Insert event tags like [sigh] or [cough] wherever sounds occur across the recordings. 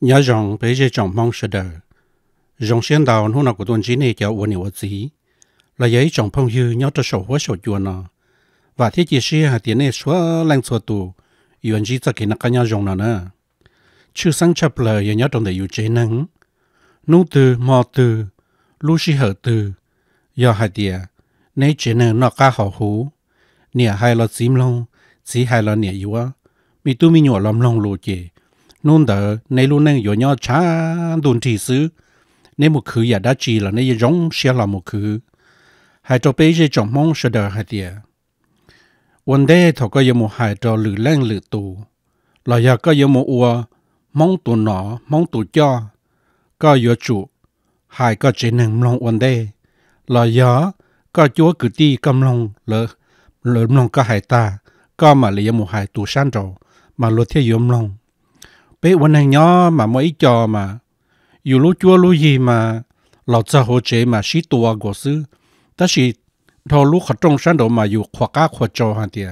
nhà rằng bây giờ chẳng mong sự đời dòng xuyên đào nô nào của tuần trí này kéo uốn nhiều gì là giấy chẳng phong dư nhau cho sổ hóa sổ chuồn nó và thiết chỉ xe hạt tiền này xóa lăng xóa tù yuan chỉ cho cái nó cái nhớ dòng nó nè chứ sáng chập lời nhà trong đầy yêu chế năng nô từ mò từ lu si hở từ yo hai dia, nay chỉ nên nó cá họ hú nè hai lo xím long chỉ hai lo nè yếu mi tu mi nhỏ lắm long lô chè nôn đỡ nay luôn nên yếu nhau chả đồn chỉ xứ nên một khứ giả đã chỉ là nay giống xe là một khứ hai trò bây giờ chọn mong sẽ đỡ hai địa วันเดทก็ยังมหายจอหรือแรงหรือตูลอยก็ยังมอัวมองตัวหนอมองตัวจ้อก็ยัวจุหายก็เจนึงมองวันเดลอยยอก็จัวกึตีกำลงเลยเลอมลงก็หายตา ก็มาเลยมูหายตูชันรอมาลดเทียยมลงเป๊ะวันไหนย่อมาไม่จอมา อยู่รู้จัวรู้ยีมา เราจะโหเจมาชี้ตัวกาซื้อแต่สิทอรู้ขจงชันรอมาอยู่ขวาก้าขวาจอฮันเตีย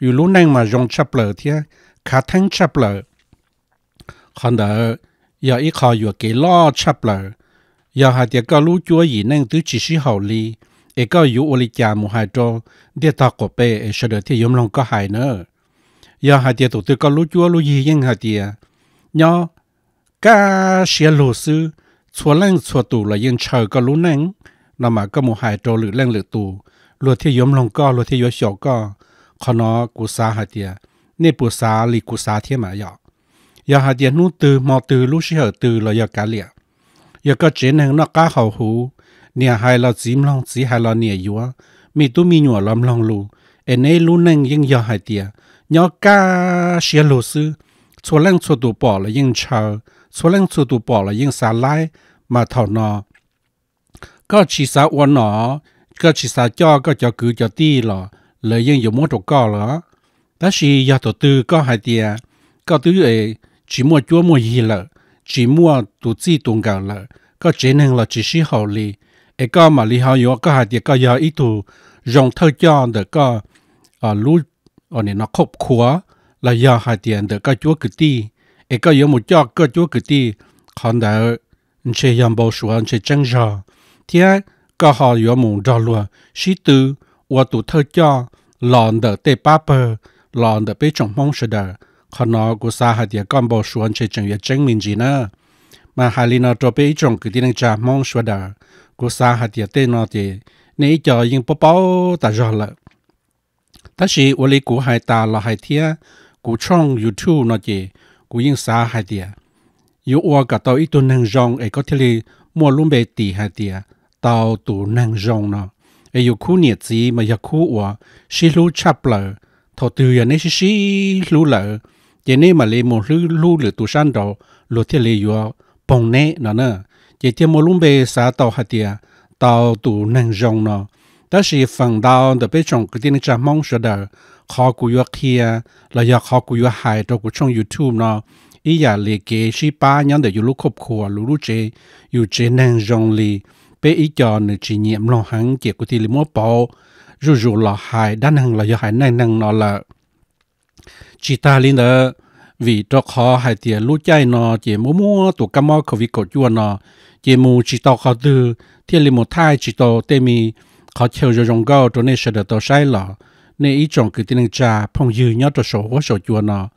อยู่รู้นั่งมายงชับเปลือเทียขาทั้งชับเปลือันเดออย่าอีขออยู่เกล้อชับเปลือ giờ hai tiệc cao lũ chúa gì nên tứ chỉ sĩ hậu lý e cao yếu ô lý cha mù hai trô địa tạc cổ bê e sợ đỡ thì yếm lòng có hại nữa giờ hai tiệc tổ tư cao lũ chúa lũ gì yên hai tiệc nhỏ ca xe lô sư chúa lăng chúa tù là yên chờ cao lũ nắng là mà có mù hai trô lử lăng lử tù lúa thì yếm lòng có lúa thì yếu sọ có khó nó cú xa hai tiệc nên bù xa lì cú xa thế mà dạ. giờ giờ hai tiệc nút từ mò từ lũ sĩ hở từ là giờ cá liệt 一个真能那家好好，你还了怎么只还了你有咪都咪鸟啷啷路，哎那路能应要还的，要家些路是，错人错都 bỏ 了应酬，错人错都 bỏ 了应啥来，嘛头呢，个其实我呢，个其实叫个叫 cứ 叫低了，了应有么多高了，但是要头 tư 个还的，个都哎只么做么一了。chỉ mua tụ chi tuần gạo là có chế năng là chỉ sĩ hậu lý ấy có mà lý hậu yếu có hạt thì có yếu ít tụ dùng thơ cho được có ở lũ ở này nó khóc khóa là do hạt tiền được có chúa cử ti ấy có yếu một cho có chúa cử ti còn đỡ chế yam bao số anh chế chân giờ thì có họ yếu một đồ luôn sĩ tư và tụ thơ cho lòn được tê ba bờ lòn đỡ bê trong mong sờ đỡ ขนอกุซาหาเดียก้อมบอชวนเชจังเวียจังมินจีนะมาฮาลินอตัวเปจงคือที่นังจามองชวดากุซาหาเดียเตนอเตนี่จอยิงปอปอตาจอละตาชีวลีกูหายตาละหายเทียกูช่องยูทูบนอเจกูยิงซาหาเดียยูอัวกับตัวอีตัวนังจองไอ้ก็ที่ลีมัวลุ่มเบตีหาเดียตาวตัวนังจองเนาะไอ้ยูคู่เนียจีมายาคู่อัวชิลูชับเลยทอตือยันนี่ชิชิลูเลย chỉ nên mà lấy một lũ lũ lửa tu san đó lũ thiết lấy vào bông nè nó nè chỉ thiết một lúc bề xã tàu hạt tiệt tàu tu năng rong nó đó là phần đầu để bên trong cái tiếng trang mong sợ đời khó của yo kia là do khó của yo hại trong của trong youtube nó ý là lấy cái sĩ ba nhân để yo lúc khóc khổ lũ lũ chế yo chế năng rong li bé ý cho nên chỉ nhiệm lo hắn chỉ của thì lấy mua bao dù dù là hại đan năng là do hại năng năng nó là chỉ ta linh đó vì cho họ hay tiền lũ chay nó chỉ mua mua tụ cá mò khẩu vị cổ chua nó chỉ mua chỉ tao họ từ thiên linh một thai chỉ tao tê mi họ chịu rồi rong gạo cho nên sẽ được tao sai lọ nên ý chọn cứ tin cha phong dư nhớ cho số hóa số chua nó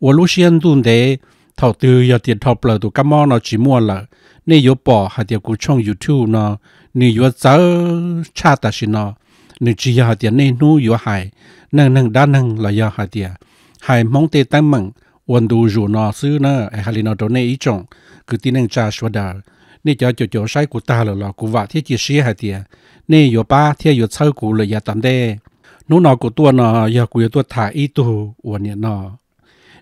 và lũ xiên tuôn để thầu từ giờ tiền thọc lợ tụ cá mò nó chỉ mua lợ nên yếu bỏ hay tiền cũng trong youtube nó nên yếu giáo cha ta xin nó nên chỉ giờ tiền nên nu yếu hại nâng nâng đa nâng là giờ hay tiền hai mong tê tăng mặn quần đủ rủ nọ sư nè e hai hà nọ đó nè ý chồng cứ tin anh cha xóa đà nè cho cho cho sai của ta là là của vợ thiết chi sĩ hay tiề nè yo ba thiết yo sau của là ya tạm đê nô nọ của tua nọ ya của tua thả ý tu ổn nè nọ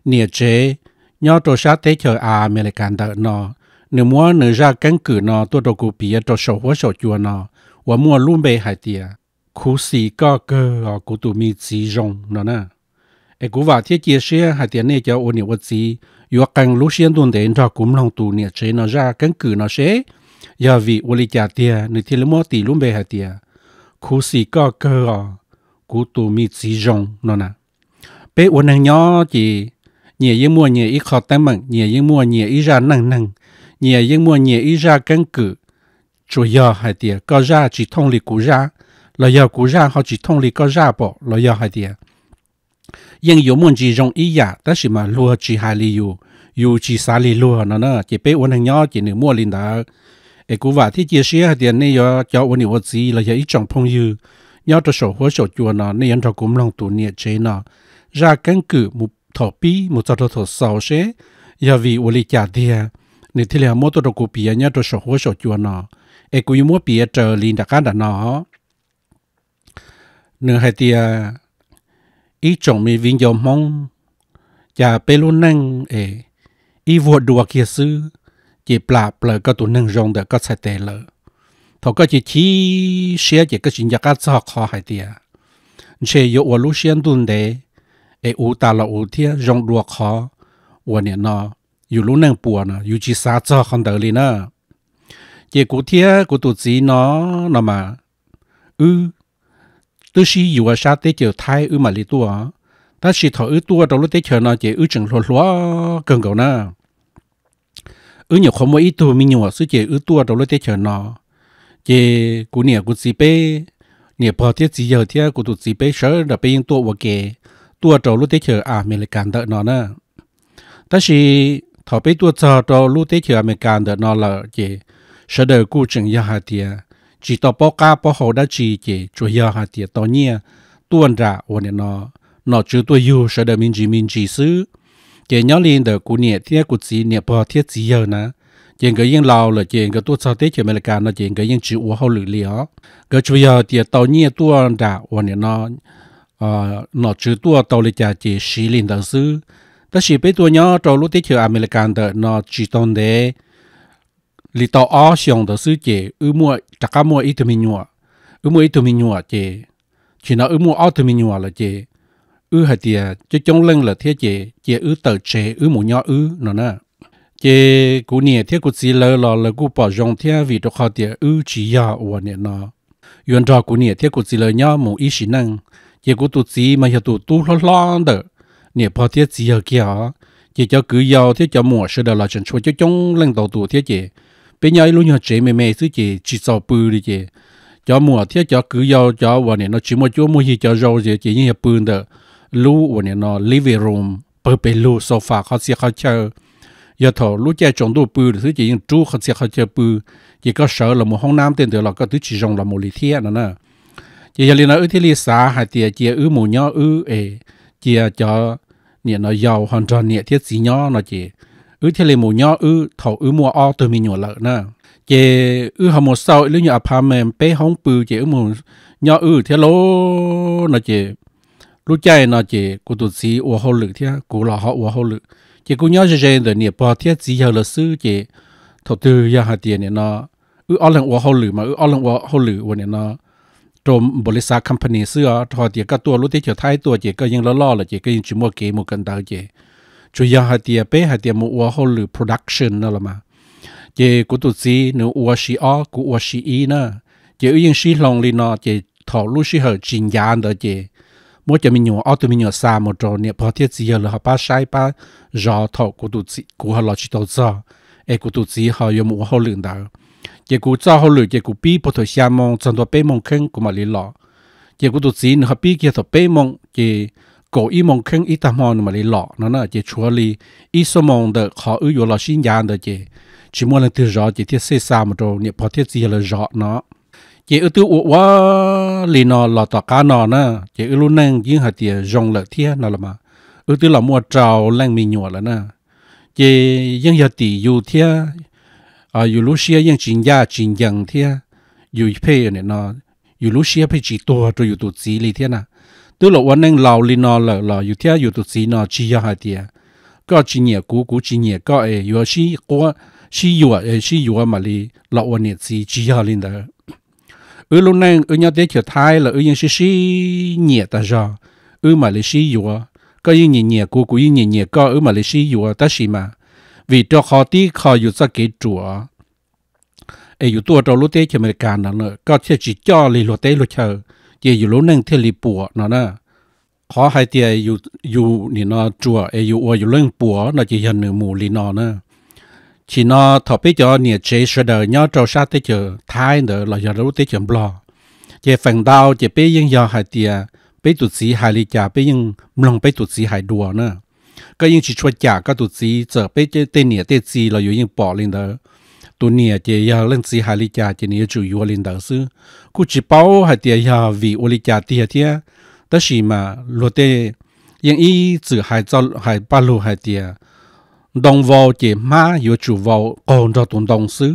nè chế nhớ cho sát thế chờ à mẹ lại cản đợi nọ nếu mua nửa ra căn cử nọ tua đồ cụ bìa cho sổ hóa sổ chùa nọ và mua luôn bề hải tiề cú sĩ có cơ ở của tụi mi chỉ rồng nọ nè ai cũng vào thiết chia xe hai tiền này cho ôn nhiều vật gì yêu càng lúc xuyên tuần đến ra cũng lòng tu nhiệt chế nó ra căn cứ nó sẽ giờ vì ôn lý trả tiền người thiên lý mò tỷ luôn về hai tiền cú sĩ có cơ à cú tù mi chỉ dùng nó nè bé ôn năng nhỏ chỉ nhẹ yên mua nhẹ ít khó tay mặn nhẹ yên mua nhẹ ít ra năng năng nhẹ yên mua nhẹ ít ra căn cứ, chủ yếu hai tiền có ra chỉ thông lý cú ra là giờ cú ra họ chỉ thông lý có ra bỏ là giờ hai tiền ยังอยู่มันจีจงอีหยาแต่สิมาลัวจีหายลีอยู่อยู่จีสาลีลัวนั่นนะจีเป้วันหงยอจีหนึ่งมั่วลินดาเอกูว่าที่เจียเสียเดียนนี่ยอเจ้าวันนี้วันจีเลยอีจังพงยืยอตัวโสหัวโสจวนนะนี่ยันทกุมลองตัวเนี่ยเจนะรากันกือมุทอปีมุจอดทอสาวเชยาวีวลิจาเดียนี่ที่เหลือมอตัวตะกูปียเนี่ยตัวโสหัวโสจวนนะเอกูยมัวปีเจอลินดากันดานอเนื้อไฮเตีย ý chồng mi vinh dầu mong chả bê luôn năng ê ý vua đùa kia sư chỉ plà plờ có tu năng rong được có sai tệ lợ thọ có chỉ chi xe chỉ có chuyện giặc cho họ hai tia xe yếu ở lúc xe tuần đề ê u ta là u thia rong đùa khó u nè nó dù lúc năng bùa nó dù chỉ xa cho không đỡ liền nó chỉ cụ thia cụ tu chỉ nó nó mà ư tôi chỉ yêu sa tế chờ thay ư mà lý tua ta chỉ thọ ư tua đâu lúc tế chờ nó chỉ ư chừng lúa lúa gần cầu na ư nhiều không mỗi ít tua mình nhiều sự chỉ ư tua đâu lúc tế chờ nó chỉ cú nè cú gì bé nè bỏ tiếc gì giờ tiếc cú tụt gì bé sợ là bé yên tua và kề tua đâu lúc tế chờ à mình lại cảm đợi nó nè ta chỉ thọ bé tua chờ đâu lúc tế chờ mình cảm đợi nó là chỉ sơ đời cú chừng ya hạt tiếc chỉ tao bao cá bao hồ đã chỉ chỉ chủ yếu hạt tiền tao nhia tuôn ra ổn định nó nó chứ tôi yêu sẽ được mình chỉ mình chỉ xứ chỉ nhớ liền được của nhẹ thiết của chỉ nhẹ bò thiết chị giờ nè chỉ cái yên lâu là chỉ cái tuốt sau tết chỉ mấy cái nó chỉ cái yên chịu hậu lử liệt cái chủ yếu tiền tao nhia tuôn ra ổn định nó ờ nó chứ tuổi tao lấy cha chỉ xí liền đời xứ tất nhiên bây giờ nhớ trong lúc tết chỉ American à đời nó chỉ tồn đấy lì tao ó xiong đó sư chế ư mua chắc cả mua ít thì mình nhua ư mua ít thì mình nhua chế chỉ nó ư mua ó thì mình nhua là chế ư hai tiề cho chống lưng là thế chế chế ư tờ chế ư mua nhỏ ư nó nè chế cú nè thế cú xí lơ lò lơ cú bỏ dòng thế vì đó khó tiề ư chỉ ya ủa nè nó yuan trò cú nè thế cú xí lơ nhỏ mua ít xí năng chế cú tụ xí mà hiểu tụ tu lo lo đờ nè bỏ thế chỉ ở kia chỉ cho cứ giàu thế cho mua sơ đờ là chân chua cho chống lưng đầu tụ thế chế bây giờ luôn nhớ trẻ mẹ mẹ xứ chị chỉ sò bự đi chị cho mùa thiết cho cứ giàu cho và này nó chỉ một chỗ mua gì cho rau gì chỉ như hiệp bự đó lú và này nó living room bự bự lú sofa khó xí khó chơi giờ thọ lú chơi trồng đồ bự thứ chỉ những chú khó xí khó chơi bự chỉ có sợ là một hông nam tên được là có thứ chỉ rồng là một lý thiết nữa nè chỉ giờ liền ở thế lý xã hai tiệt chỉ ở mù nhỏ ở ê à, nè nó giàu hoàn toàn เนี่ย thiết gì nhỏ nó chỉ ư thế lệ mù nhỏ ư thầu ư mua o từ mình nhỏ lợ na, chế ư họ một sau lưu nhỏ mềm, bé hóng bự chế ư mù nhỏ ư thế lô nó chế lúc chạy nó chế của tụt sĩ ủa hậu lực thế của lọ họ ủa hậu lực chế của nhỏ chế chế rồi nè bỏ thế chỉ giờ là sư chế thầu tư ya hà tiền nè nó ư ở lần ủa hậu lực mà ư ở lần ủa hậu lực của nè nó ตรมบริษัทคัมพานีเสื้อทอเดียก็ตัวรู้ที่จะท้ายตัวเจก็ยังล้อๆเลยเจก็ยังชิมัวเกมกันดาวเจ chủ yếu hạt tiệp bé hạt tiệp một uo hồ lử production nữa là mà chế cụ tụ gì nếu uo xí o cụ uo xí y nữa chế uyên xí lòng li nó chế thọ lu xí hở trình gián đó chế mỗi chế mình nhổ ở tụi mình nhổ xa một chỗ nè bỏ thiết gì là họ ba sai ba rõ thọ cụ tụ gì cụ họ lo chỉ đầu giờ ai cụ tụ gì họ yêu một hồ lử đó chế cụ cho hồ lử chế cụ bi bộ thời xa mong chân đồ bé mong khen của mà li lọ chế cụ tụ gì nó họ bi kia thọ bé mong chế cổ y mong khen y tam mong mà lấy lọ nó nó chỉ chúa li y số mong được họ ưu yếu là xin giàn được chỉ chỉ muốn là từ rõ chỉ thiết xây xa mà chỗ nhập họ thiết gì là rõ nó chỉ ưu tư ủ quá lì nò lò tọa cá nò, nè chỉ ưu luôn năng nhưng hạt tiền rong lợi thiết nà là mà ưu tư là mua trào lăng mì nhọ là nà, chỉ dân giờ tỷ dù thiết à dù lúc xưa dân chính gia chính dân thiết dù phê này nó dù lúc xưa phải chỉ tua rồi dù tụ chỉ li thiết nè tức là anh nên lao lên nó là là yêu theo yêu tụt gì nó chỉ ra hai tia có chỉ nhẹ cũ cũ chỉ nhẹ có ai, yêu sĩ có sĩ yêu ai, sĩ yêu mà đi là anh nhẹ gì chỉ ra lên đó ở lúc này ở nhà tết kiểu thái là ở những sĩ sĩ nhẹ ta ra ở mà là sĩ yêu có những nhẹ nhẹ cũ cũ những nhẹ nhẹ có ở mà là sĩ yêu ta sĩ mà vì cho khó tí khó yêu ra cái chỗ เออยู่ตัวเราลุเตชอเมริกันนั่นเลยก็เชื่อจีจ่อเลยลุเตลุเชอ也有老能贴里薄那呢，好还得有有你那做，也有我有人薄那就像那木里那呢。chỉ nó thọ biết cho nhiệt chế sơ đời nhớ trâu sát tới chờ thái nữa là giờ đâu tới chờ blo chỉ phần đau chỉ biết nhưng giờ hai tia biết tụt sĩ hai ly trà biết nhưng lòng biết tụt sĩ hai đùa nữa cái nhưng chỉ cho trà cái tụt sĩ giờ biết tên nhiệt tên gì là 有人 bỏ lên đó ตัวเนี่ยเจียเรื่องสีหาลิจาเจนี่จู่อยู่ลินเดอร์ซื้อกูจีเป้าหาเตียวีอลิจาเตียเทียแต่สิมาลวเตยังอีจื่อหายเจ้าหายปลาลูหายเตียดงวอลเจมาอยู่จู่วอลก่อนจะตุนดงซื้อ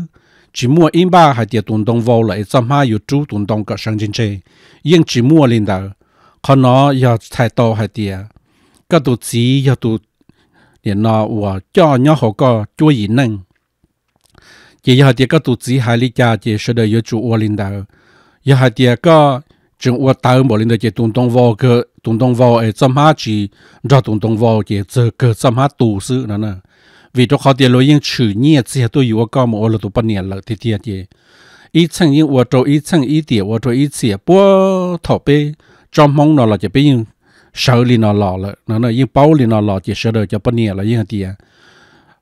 chỉ mua in ba hay tiệt tuần đông vô lại trong hai yếu chú tuần đông cả sang chính chế nhưng chỉ mua lên đó có nó giờ thay to hay tiệt các tổ chí giờ tổ điện nó và cho nhau họ có chúa gì chỉ giờ địa các tổ chức hai lý cha chỉ sẽ được yêu chủ ở linh đạo giờ địa các chúng ở tàu bộ linh đạo chỉ tung tung vào cái tung tung vào ở trong hạ chỉ ra tung tung vào chỉ giờ cái trong hạ tổ sư nữa nè vì cho họ địa lo yên chủ nhẹ chỉ tôi yêu các mà ở là tôi bao nhiêu là thì thì thì ít chân yên ở chỗ ít chân ít địa ở chỗ ít chỉ bỏ thọ bê trong mong nó là chỉ bây giờ sợ liền nó lọ rồi nó nó yên bao liền nó lọ chỉ sợ được cho bao nhiêu là yên thì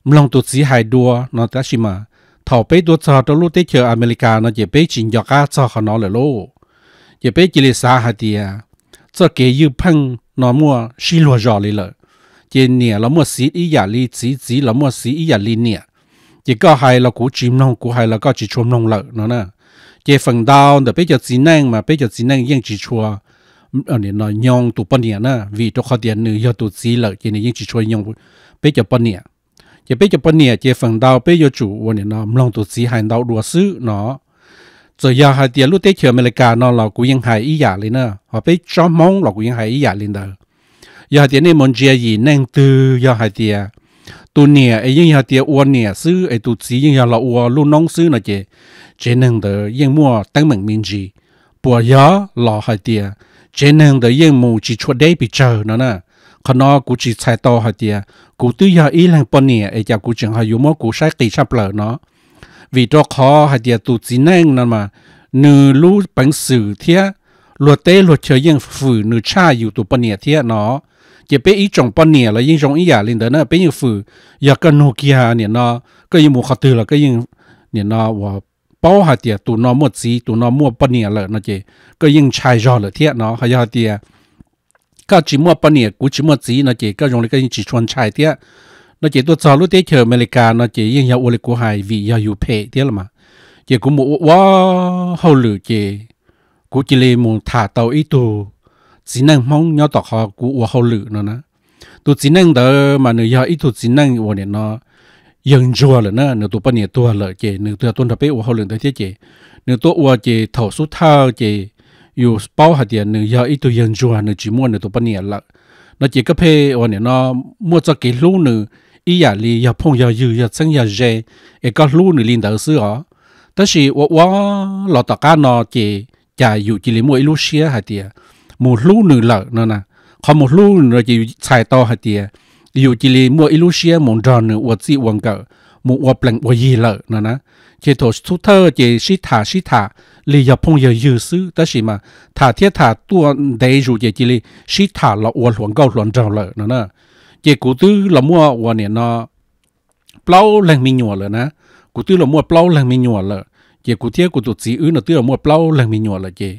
lòng tổ chức hai đua nó ta chỉ mà thầu bế đua cho đó lúc tới chờ America nó chỉ bế chính giọt cá cho họ nó là lô chỉ bế chỉ lê xa hà đi à cho cái yêu phăng nó mua xì lúa giò đi lợ chỉ nè nó mua xì ý giả li chỉ chỉ nó mua xì ý giả li nè chỉ có hai là cú chìm nông cú hai là có chỉ chuông nông lợ nó nè chỉ phần đào để bế cho chỉ năng mà bế cho chỉ năng yên chỉ chua ở nè nó nhong tụ bận nè vì cho họ tiền nữ do tụ chỉ lợ chỉ nè yên chỉ chua nhong bế cho bận nè chỉ bây giờ bốn 年 chỉ phần đầu bây giờ chủ 我呢，那唔都只限到螺丝喏。rồi giờ hai tiền lúc tết chờ mình cả nó là cũng ยัง hài ý giả lên nữa họ biết cho mong là cũng ยัง hài ý giả lên đó giờ hai tiền này muốn chia gì nên từ giờ hai tiền tu nè ấy nhưng hai tiền uo nè sư ấy tu chỉ nhưng là uo luôn nông sư là chị chế nên được nhưng mua tăng mình mình gì bữa giờ là hai tiền chế nên đó nhưng mua chỉ cho đấy bị chờ nó nè cú cú cú cú chỉ to cho chẳng nó 可能估计菜刀好点，估计要一两半年，而且估计还有么估晒给差不了呢。vì đó khó hay địa tụ chỉ nên là mà nửa lũ bằng sử thế luật tế luật chơi yên phử nửa cha yêu tụ bên nhà thế nó chỉ bé ý trong bên nhà là yên trong ý giả lên đó nè bé yên phử giờ cái nô nè nó cái yên một khó từ là cái yên nè nó và bảo hay địa tụ nó mua gì tụ nó mua bên nhà là nó chỉ cái yên chai rõ là thế nó hay hay địa ก็จิมัวปนเนี่ยกูจิมัวจีนะเจก็ยงเลยก็ยังจีชวนชายเตี้ยนะเจตัวจอรู้เตี้ยเฉยอเมริกานะเจยังยาวเลยกูหายวียาวอยู่เพเตี้ยละมาเจกูมัวว้าเฮาหรือเจกูจิเลมูถ่าเตาอีตัวจีนั่งมองยอตอกคอกูว่าเฮาหรือเนาะนะตัวจีนั่งเด้อมาเนื้อยาอีตัวจีนั่งวันเนี่ยเนาะยังจัวเลยนะเนื้อตัวปนเนี่ยตัวเลยเจเนื้อตัวต้นทะเป้ว่าเฮาหรือเตี้ยเจเนื้อตัวว่าเจเถาสุดเท้าเจอยู่เป้าหัดเดียนหนึ่งยาอีตัวยันจัวหนึ่งจีม้วนหนึ่งตัวปนีละนจีก็เพวันเนี่ยนอมั่วจะกี่ลู่หนึ่งอีหยาลียาพงยายืยาเส้นยาเจเอก็ลู่หนึ่งลินเตอร์ซื้ออ๋อแต่สิว่าว่าเราตะการนอจีจ่ายอยู่จีลิมวยลู่เชียหัดเดียหมู่ลู่หนึ่งละนั่นนะขอหมู่ลู่หนึ่งเราจะอยู่ชายต่อหัดเดียอยู่จีลิมวยลู่เชียหมู่จอนหนึ่งวัดซีวังเก๋หมู่วัดเปล่งวัยยีละนั่นนะเจโตสุเทอร์เจชิธาชิธา lý do phong ya yu sư ta chỉ mà thả thiết thả tua đầy rủ gì chỉ li chỉ thả là uốn luồng cao luồng trào lợ nữa nè chỉ cụ tư là mua uốn nè nó plau lần mình nhua lợ nè cụ tư là mua plau lần mình nhua lợ chỉ cụ thiết cụ tụt chỉ ư nó tư là mua plau lần mình nhua lợ chỉ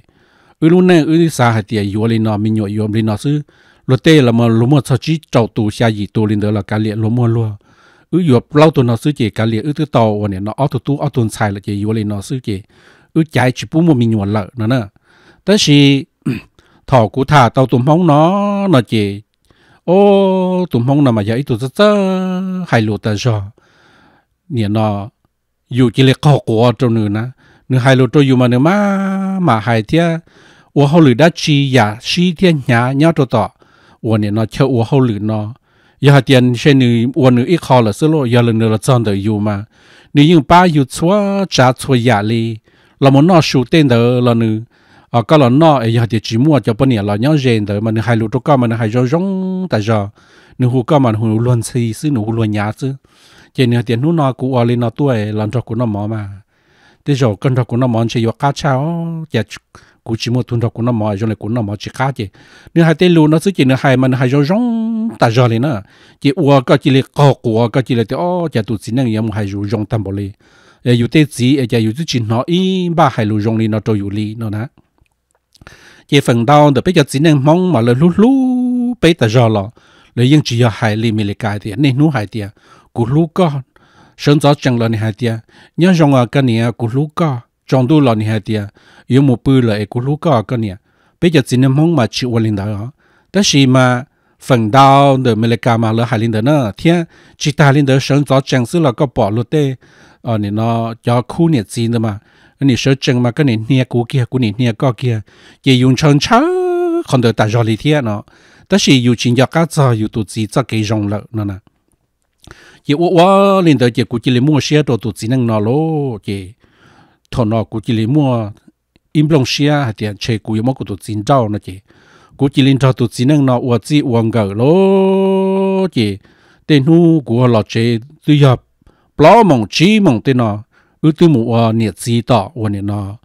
ư lúc này ư sa hạt tiền yu li nó mình nhua yu li nó sư lo tê là mà lo mua sao chỉ trầu tu xa gì tu lên đó là cá liệt lo mua luôn ư yu plau tụ nó sư chỉ cá liệt ư tư tàu uốn nè nó ở tụ tu ở tụ xài là chỉ yu lên nó sư chỉ ư chạy chỉ bú một mình nhỏ lợ nữa nè tới khi [clears throat] thỏ của thả tàu tụm hông nó nó chỉ ô tụm hóng nào mà dạy tụi tớ hài lụt ta cho, nè nó dù chỉ là khó của trong nữa nè nửa hai lụt tôi dù mà nửa má mà hài thia ủa hậu lử đã chi giả chi thiên nhà nhau cho tỏ ủa nè nó chơi ủa hậu lử nó giờ tiền xe nữ ủa nữ ít khó là sơ lộ giờ là nửa là chọn được dù mà nếu như ba dù chua, trả chua giả li là muốn nó sụt tên đó là nữ à ờ, cái là nó ấy giờ thì chỉ mua cho bọn nhà là nhau rèn đó mà nữ hai lũ trâu cá mà nữ hai rong rong tại giờ nữ hồ cá mà hồ luôn xì xí nữ hồ luôn nhá chứ chỉ nữ tiền nó nó của ở lên nó tuổi làm cho cũng nó mỏ mà thế giờ cần cho cũng nó mỏ chỉ có cá cháo chỉ cũng chỉ mua thun cho cũng nó mỏ cho lại cũng nó mỏ chỉ cá chứ. nữ hai tên lũ nó chứ chỉ nữ hai mà nữ hai rong rong tại giờ lên nữa chỉ uo cái chỉ là cọ của cái chỉ là thì ô chỉ tụt xin năng yếm hai rong giống tam bồ lên 呃有得子，而且有自己拿一把海路容易拿做有利，喏呐。也分到的比较只能忙嘛了，噜噜被得着了，了应只要海里面的改的，内努海的，古噜个，生早长了你海的，你让啊个你啊古噜个，长多了你海的，有木背了古噜个个你，比较只能忙嘛去我领导啊，但是嘛。phần đau để mình lại cả mà lỡ hai linh đó nữa thiên chỉ ta linh đó sống gió chẳng sự là có bỏ lụt tê ờ nên nó cho khu nhiệt gì nữa mà cái này sơ chân mà cái này nia cũ kia cũ này nia co kia chỉ dùng chân chớ còn được ta rồi thì thế nó tất nhiên dù chính cho cá cho dù tổ chức cho cái rồng lợn nó nè chỉ ô ô lên tới chỉ cũ chỉ lấy mua xe đồ tổ chức năng nó lo, chỉ thằng nó cũ chỉ lấy mua im lòng xe hay tiền chơi cũ yếu mà cũ tụt gì đâu nó chỉ cũ chỉ lên cho tổ chức năng nó ô chỉ uống gạo lo chỉ tên hu của lọ chơi tự nhập lo mong chi mong tên nó ư tư mù ờ nhiệt gì tỏ ua nhiệt nó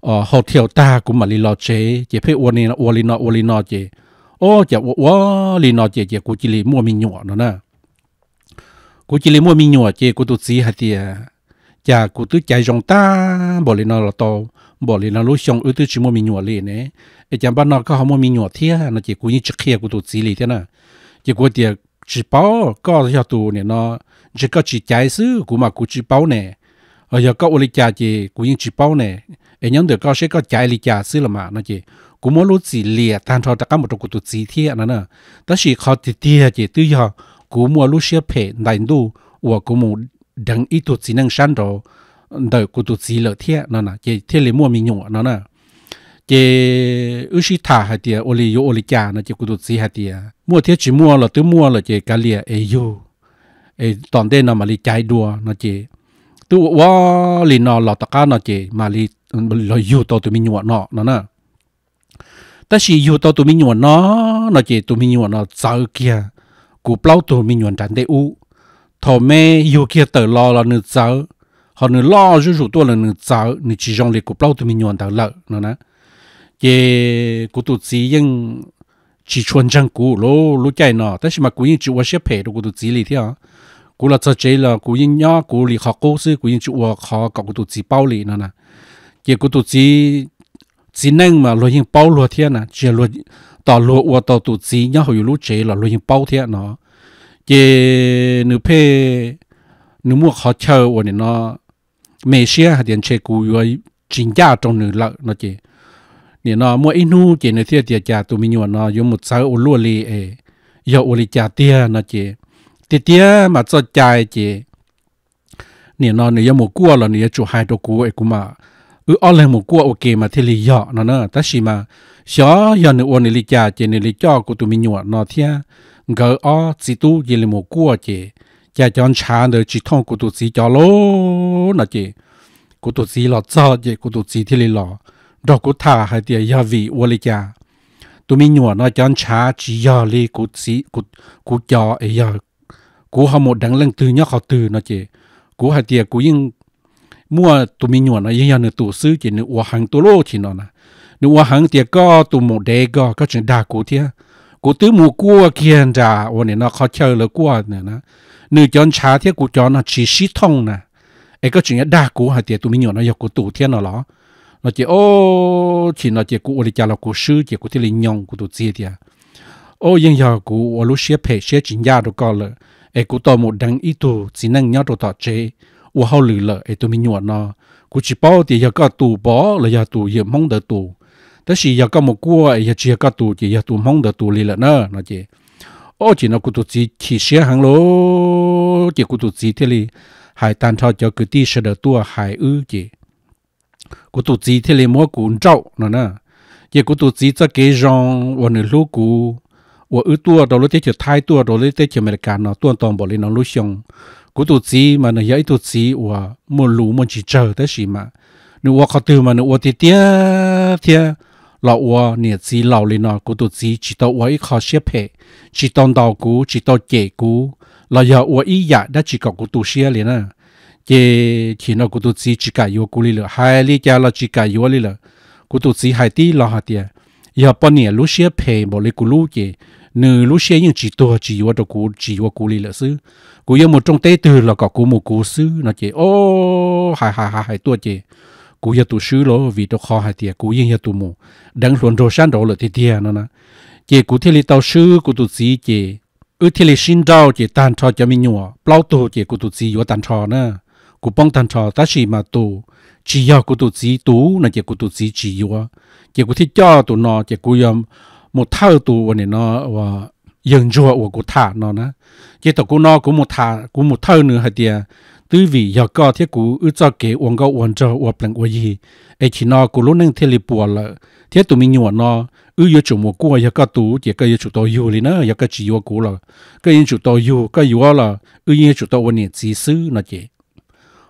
ờ hồ thiểu ta cũng mà lì lo chế chế phê ua nhiệt ua lì nó ua lì nó chế ô chả ua ua lì nó chế chế cũng chỉ lì mua mình nhọ nó nè cũng chỉ lì mua mình nhọ chế cũng tụt gì hạt tiền chả cũng tứ chạy dòng ta bỏ lì nó là to bỏ lì nó lúc xong ư tư chỉ mua mình nhọ lì nè ấy chả bà nó có không mua mình nhọ thiệt nó chế cũng như chiếc kia cũng tụt gì lì thế nè chế cũng tiền chỉ bảo có theo tụ này nó chỉ có chỉ trái xứ của mà của chỉ bao nè ở ờ, giờ có ô lý trà chị của những chỉ bao nè em nhớ được có sẽ có trái lý trà xứ là mà nó chị cũng mỗi lúc chỉ lìa tan thọ tất cả một trong cuộc chỉ thi nó nè đó chỉ khó thì thi chị tư giờ cũng mỗi lúc sẽ phải đánh đủ và cũng một đăng ít tụt chỉ năng sản rồi đợi của tụt chỉ lợi thiệt nó nè chị thiệt là mua mình nhổ nó nè chị ước gì thả hạt tiệt ô lý ô lý trà nó chị của tụt chỉ hạt tiệt mua thiệt chỉ mua là tứ mua là chị cá lìa ấy yêu ấy toàn đây nó mà đua nó chỉ tu wa li nó lọ tắc cá nó chỉ mà li lo yêu tao tụi mình nó nó nè ta chỉ yêu tao tụi mình nó nó chỉ tụi mình nhọ nó sợ kia cú plau tụi mình nhọ tránh đây u thọ mẹ yêu kia tự lo là nữ sợ họ nữ lo rủ rủ tôi là nữ sợ nữ chỉ dòng li cú plau tụi mình nhọ tự lợ nó nè chỉ cú tụi chỉ nhưng chỉ chuẩn chẳng cú lô lô chạy nó ta chỉ mà cú nhưng chỉ qua xếp phe đồ cú tụi chỉ li thế à 古拉在这了，古因呀，古里考公司，古因就我考搞古肚子包里呢呢，也古肚子只能嘛，罗因包罗天呢，只罗到罗我到肚子，然后有路这了，罗因包天呢，也你配你莫好巧我呢呢，没些还点车古有真假中你了那这，你呢莫一路这那些点家都没有呢，有么在我罗里哎，要我里家爹那这。tiết tiết mà cho chạy chị nè nó nè một cua là nè chụp hai đầu cua ấy cũng mà ừ ở lên một cua ok mà thì lì dọ nó nữa ta chỉ mà xó giờ nè uốn nè lì chả chị nè lì cho của tụi mình nhọ nó thia gỡ ở chỉ tu gì là một cua chị chả cho chán cha được chỉ thong của tụi chị cho lố nó chị của tụi chị là cho chị của tụi chị thì lì lọ đó của thà hay tiệt gia vị uốn lì chả tụi mình nhọ nó cho anh chỉ giờ lì của chị của của cho ấy giờ cú họ một đằng lưng từ nhớ họ từ nó chị cú hai tiệt cú nhưng mua tụi mình nhuận nó yên nữa tụ sư chỉ nữa uo hàng tụ lô chỉ nó nè nữa uo hàng tiệt có tụ một đề có chuyện đa cú thiệt cú tứ mù cua kia ra uo này nó khó chơi là cua nữa nè nữ chọn trà thiệt cú chọn nó chỉ xí thông nè ấy có chuyện đa cú hai tiệt tụi mình nhuận nó dọc cú tụ thiệt nó ló nó chỉ ô chỉ nó chỉ cú ở đây là cú sư chỉ cú thì linh nhong cú tụ chia thiệt ô yên giờ cú ở lúc xếp hệ xếp chính gia được là ai cũng tao một đằng ít tu chỉ năng nhớ đồ ta chế u hao lử lợ ai tu mình nhọ nó cũng chỉ bao thì giờ có tu bỏ là giờ tu giờ mong đợi tu đó chỉ giờ có một cua giờ chỉ có tu chỉ giờ tu mong đợi tu lì lợ nó nó chỉ ô chỉ nó cũng tu chỉ chỉ xe hàng lô chỉ cũng tu chỉ thế li hải tan thao cho cứ ti sẽ đợi tua hải ư chỉ cũng tu chỉ thế li mua cũng trậu nó nè chỉ cũng tu chỉ cho cái rong và nửa lúa cũng 我一多到了这些太多到了这些美干了，多当不里能路上，古土子嘛呢也一土子我没路没去走的是嘛，你我靠对嘛呢我的爹爹。老我年纪老了呢，古都只知道我一靠些皮，只当道古，只到结古。老要我一日那只搞古都些了呢，这天那古都只只家有古里了，海里家了只家有里了，古都只海底老下的，要半年路些皮，无里古路的。nữ lúc xe nhưng chỉ tua chỉ qua đầu cú chỉ qua cú lì là sư cú yêu một trong tế từ là có cú một cú sư nó chỉ ô hai hai hai hai tua chỉ cú yêu tụ sư lo vì tôi khó hai tiệt cú yên yêu tụ mù đang luận đồ san là tiệt tiệt nó nè chỉ cú thiên lý tàu sư cú tụ sĩ chỉ ư thiên lý sinh đau chỉ tàn trò cho mình nhua bao tụ chỉ cú tụ sĩ vô tàn trò nè cú bông tàn trò ta chỉ mà tụ chỉ yêu cú tụ sĩ tú là chỉ cú tụ sĩ chỉ vô chỉ cú thích cho tụ nó chỉ cú yếm một thao tù của nó và dân chùa của cụ thả nó nè chỉ tổ cụ nó cũng một thả cũng một thao nữa hay tiề, tuy vì, giờ có thiết cụ ư cho kế uống gạo uống cho uống bằng uống gì ấy chỉ nó cụ lúc nâng thiết li bùa lợ thiết tụi mình nhổ nó ư yêu chủ một cua giờ có tú chỉ có yêu chủ tôi yêu li nữa giờ có chỉ yêu cụ lợ có yêu chủ tôi yêu có yêu là ư yêu chủ tôi uống nhiệt chỉ sư nó chỉ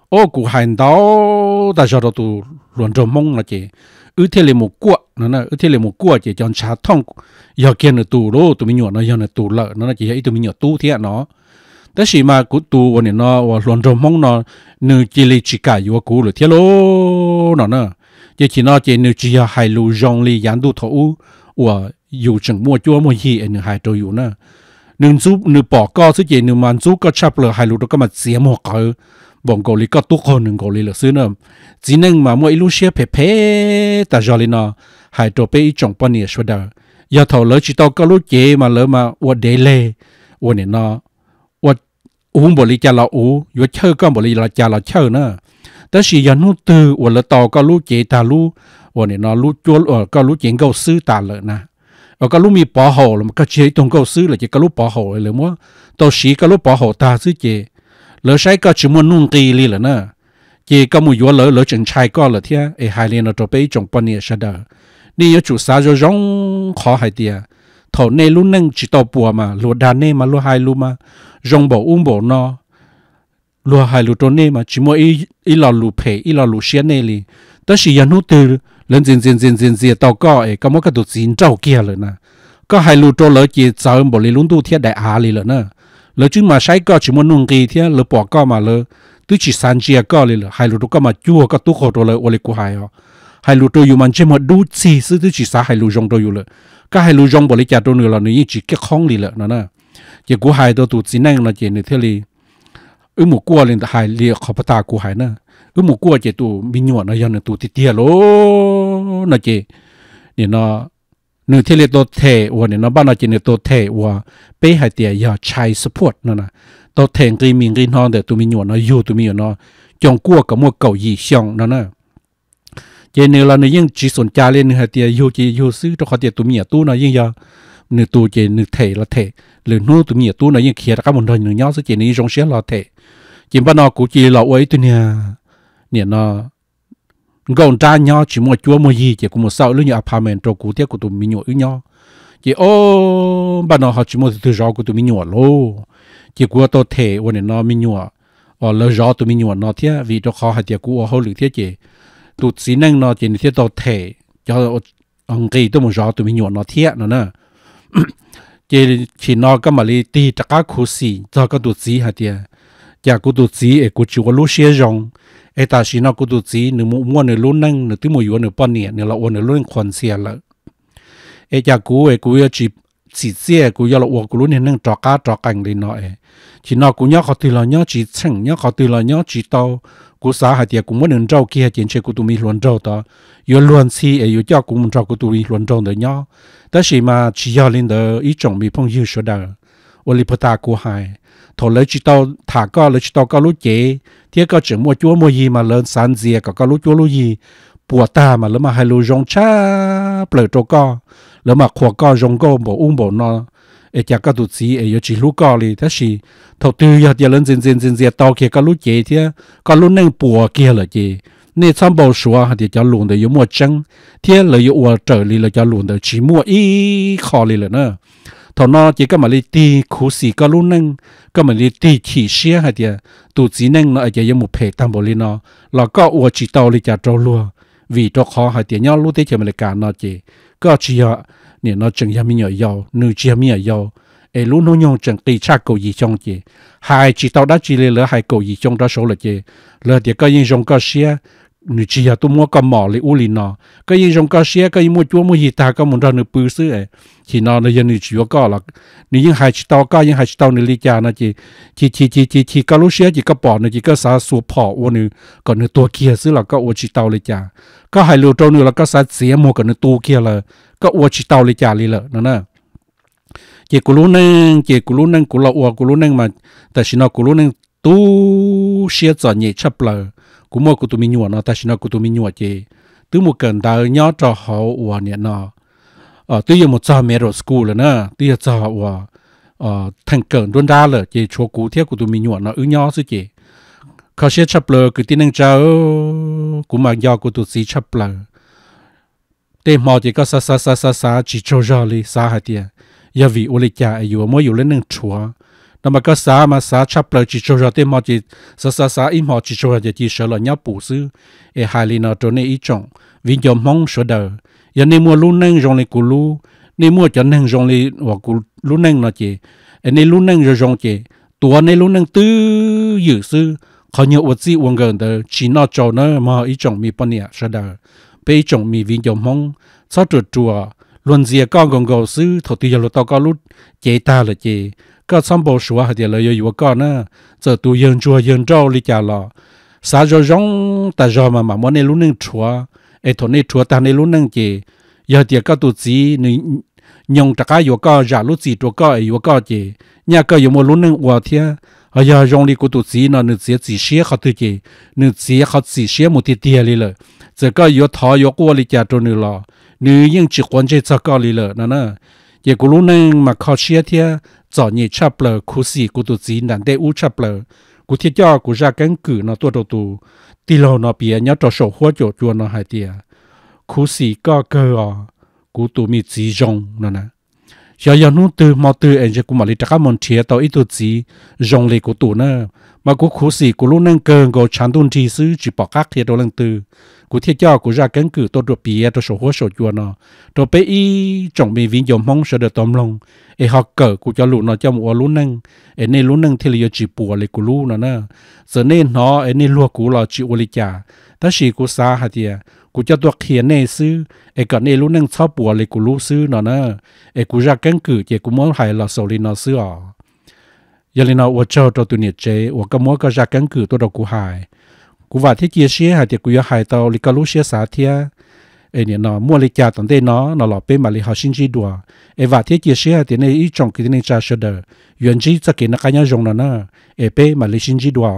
ô cụ hành đó ta cho đó tụ luận cho mong nó chỉ ư thế là một cua nó là ư thế là một cua chỉ chọn trà thông giờ kia là tù lô tụi mình nhọ nó giờ là tù lợ nó là chỉ thấy tụi mình nhọ tu thế nó đó chỉ mà cú tù và nè nó và luôn rồi mong nó nữ chỉ lì chỉ cả yêu cú rồi thế lô nó nè chỉ chỉ nó chỉ nữ chỉ là hai lù rong lì yán du thổ và dù chẳng mua chua mua gì nữ hai trâu yêu nè nữ giúp nữ bỏ co chứ chỉ nữ mà giúp có chập lờ hai lù đó có mặt xé một cái bọn gò lì có tu hơn những gò lì là xứ nữa chỉ nên mà mua lúc xe phê phê ta cho lì nó hai trò bé chồng bao nhiêu số đời giờ thầu lỡ chỉ tao có lúc chế mà lỡ mà ua để lệ, ua này nó ua uống bò lì cha là u ua chơi con bò lì là cha là chơi nữa ta chỉ giờ nó từ ua lỡ tao có lúc chế ta lúc ua này nó lúc chua ua ờ, có lúc chế gầu xứ ta lỡ nè ở ờ, cái lúc mi bỏ hồ là cái chế tông gầu là chỉ cái lúc bỏ hồ là mua tao xí cái lúc bỏ hồ ta xứ lỡ sai có chỉ muốn nung kỳ li là nè chỉ có một yếu lỡ lỡ chừng chai có là thế ai hai liền nó cho bé trong bao nhiêu sao đó ni ở chỗ sao cho rong khó hay tiệt thổ nê lu nâng chỉ tàu bùa mà lúa đà nê mà lúa hai lu mà rong bộ um bộ no lúa hai lúa trôn nê mà chỉ mua y y lò lù phê ý lò lù xía nê li đó chỉ yên hút từ lên dần dần dần dần diện tàu có ấy có mỗi cái đồ diện trâu kia rồi nè có hai lúa trôn lỡ chỉ sao bộ li lúng tu thiết đại hà li rồi nè lỡ chứ mà sai có chỉ muốn nung kỳ thế lỡ bỏ có mà lỡ tứ chỉ san chia có lỡ hai lũ có mà chua có tu khổ rồi lỡ ô lệ của hai họ hai lũ tôi dùng mình chỉ mà đút xì, sự tôi chỉ sa hai lũ rong tôi lỡ các hai lũ rong bỏ lấy cha tôi nữa là nữa chỉ cái không lì lỡ nó nè chỉ của hai tôi tụt chỉ năng là chỉ nữa thế lì ừ một cua lên hai lìa khó bắt ta của hai nè ừ một cua chỉ tụ bị nhọn nó giờ nữa tụ thì tia lố nó chỉ nên nó nửa thế liệt tổ thể của nên nó bao nó chỉ nửa tổ thể của bé hai giờ chai support nó nè tổ thể cái mình cái nó để tụi mình nhổ nó tụi mình nó trong cua có một cầu gì xong nó nè chỉ nếu là nếu những chỉ sồn cha lên nửa hai tiền yêu cho họ tiền tụi mình tu nó nhưng giờ nửa tu chỉ nửa thể là thể lửa nô tụi mình tu nó nhưng khi các một thời nửa nhau sẽ chỉ nên rong xé là thể chỉ bao nó cũng chỉ là ấy tụi nè nè nó gọn tra nhau chỉ một chúa một gì chỉ có một sau lúc như apartment trong cụ tiết của tụi mình ít nhau chỉ ô bà nó họ chỉ một thứ rau của tụi mình nhổ lô chỉ qua tôi thể của nó mình nhổ ở lỡ rau tụi mình nhổ nó thế vì cho khó hạt tiệc của họ lử thế chỉ tụt xí năng nó chỉ thế tôi thể cho ông kỳ tôi một rau tụi mình nhổ nó thế nữa nè chỉ chỉ nó cái mà li ti tất cả khu xí cho cái tụt xí hạt tiệc chả của tụt xí của chịu có lúc xe rong ai ta chỉ nó cũng tụt gì nửa mua mua nửa luôn nâng nửa tí mua yếu nửa bao nửa là uống luôn khoan xe là ai cha cũ ai cũ chỉ chỉ xe cũ giờ là uống cũ luôn nâng trọ cá trọ cảnh lên nọ chỉ nó cũ nhớ khó từ là nhớ chỉ chẳng nhớ khó từ là nhớ chỉ tao cũ xã hạt tiệt cũng muốn nâng trâu kia chuyện chơi của tụi mình luôn trâu đó yếu luôn si ai yếu cho muốn trâu của tụi mình luôn trâu đấy nhớ đó chỉ mà chỉ giờ lên đó ít chồng bị phong yêu số đời 我离不大过海。thổ lấy chỉ tàu thả co lấy chỉ tàu có lú chế thế có chỉ mua chúa mua gì mà lớn sán gì có có lú chúa lú gì bùa ta mà lớn mà hai lú rong cha bờ trâu co lớn mà khua co rong co bộ ung bộ nó ai chả có tụt gì ai chỉ lú co thì thế gì thầu tư giờ giờ lớn dần dần dần dần tàu kia có lú chế thế có lúa nâng bùa kia là gì nên xong bảo số thì cho luôn được mua chân thế lấy uổng ở trở đi là cho luôn được chỉ mua ít khó đi là nữa thọ nó chỉ có mà đi ti khổ sĩ có luôn nâng có mà đi ti chỉ xia hay tiệt tụ chỉ nâng nó ở giờ một phê tam bồ li nó là có uo chỉ tàu li chả trâu lúa vì cho khó hay tiệt nhau lúc thế chỉ mà cả nó chỉ có chỉ họ nè nó chừng yam nhỏ giàu nữ chỉ yam giàu ai lúc nó nhong chừng tì cha cầu gì trong chỉ hai chỉ tàu đã chỉ li lỡ hai cầu gì trong đó số là chỉ lỡ tiệt có những trong có xia นี่ชียตัวมัวก็หมอเลยอุลินอก็ยังจงก็เชียก็ยังมัวจ้วมัวหิตาก็มุนเราเนื้อปื้อซื้อไอ้ที่นอนเนยังนี่ชียก็หรอกนี่ยังหายชิตาก็ยังหายชิตาเนื้อลิจานะจีจีจีจีจีจีก็ลูเชียจีกร็ปอดเนื้อจีก็สาสัวผอวันนี้ก็เนื้อตัวเคียซื้อหรอกก็อวชิตาเลยจ้าก็หายเร็วตรงนี้แลักก็สาเสียมัวก็เนื้อตัวเคียเลย ก็อวชิตาเลยจ้าเลยละนั่นน่ะเจกุลุนึงเจกุลุนึงกุลาอวกุลุนึงมาแต่ชินอกุลุนึงตู้เชียจอดเนี่ยชับเลย cũng mua cụt tụi mình nhua nó ta xin nó cụt tụi mình nhua chứ tứ một cần ta nhớ cho họ ủa nè nó ờ tứ giờ một giờ mẹ rồi school nữa tứ giờ giờ ủa ờ thành cần đôn đa rồi chứ chỗ cũ thiết cụt tụi mình nhua nó ứ nhớ chứ chứ khó sẽ chấp lờ cứ tin năng cháu cũng mà do cụt tụi sĩ chấp lờ tê mò chỉ có sa sa sa sa sa chỉ cho ra li sa hạt tiền giờ vì ô lê cha ai vừa mới vừa lên năng chúa 那么个啥嘛啥差不了几 chỗ rồi，对嘛就啥啥啥一毛几 chỗ rồi 就几少了，要补是，哎海里呢做那一种，为叫忙说的，要你 mua 路能用的咕噜，你 mua 就能用的我咕路能那些，哎你路能就用些，多你路能都有是，可能我自己问个的，只那做呢嘛一种米不呢说的，被一种米为叫忙，操作做，论些高公高是，头对要路到高路，接大了接。ก็ซ่อมโบชัวเดี๋ยวเลยอยู่ก่อนนะเจอตัวยืนจัวยืนเจ้าลิจ่าหล่อสาจร้องแต่จอมาหมาวันในรุ่นหนึ่งชัวไอ้ทนในชัวแต่ในรุ่นหนึ่งเจยาเดียวก็ตัวจีหนึ่งยงตะกายอยู่ก็อยากรู้จีตัวก็ไอ้อยู่ก็เจเนี่ยก็อยู่มารุ่นหนึ่งวัวเทียเฮียยงลีกูตัวจีน่ะหนึ่งเสียจีเสียเขาตัวเจหนึ่งเสียเขาจีเสียหมดทีเดียวเลยเลยเจอก็อยู่ท้ออยู่กัวลิจ่าตัวหนึ่งหล่อหนึ่งยังจีควนเจสักก็เลยเลยนั่นน่ะ也古鲁能嘛考试天早年差不了，可是古都只难得乌差不了，古天叫古家根据那多多多，地老那边要着手活就做那海的，可是个个啊，古都没集中了呢。giờ giờ nút từ mò từ anh chị cũng mà đi chắc mòn chia tàu ít tuổi gì dòng lệ của tụ nữa mà cú khổ sĩ của lúc nâng cơn gọi chán tuân chi sứ chỉ bỏ các thiệt đồ lần từ cú thiệt cho cú ra cánh cửa tôi được bìa tôi sổ hố sổ chùa nó tôi bé y trọng bị viên dòng mong sẽ được tóm lòng để học cỡ cú cho lũ nó cho một lũ nâng anh nên lũ nâng thì là chỉ bùa lệ của lũ nó nè giờ nên nó anh nên lúa cú là chỉ ô lì chả ta chỉ cú xa hạt tiền กูจะตัวเขียนเนซื้อไอ้ก่อนเอรู้นั่งชอบปัวเลยกูรู้ซื้อเนาะนะไอ้กูจะกังกือเจกูมั่วหายเราโซลินอซื้ออ๋อยาลินอวัวเจ้าตัวตัวเนี่ยเจวัวก็มั่วก็จะกังกือตัวดอกกูหายกูว่าที่เจียเชียหายเจกูอยากหายเตาลิการู้เชียสาเทียไอ้เนี่ยเนาะมั่วลิจ่าตอนเดนเนาะเนาะหล่อเป้มาลิหาชินจีดัวไอ้ว่าที่เจียเชียเดี๋ยวในอีจงกินในจ่าเสดอยันจีจะกินนักการยงเนาะนะไอ้เป้มาลิชินจีดัว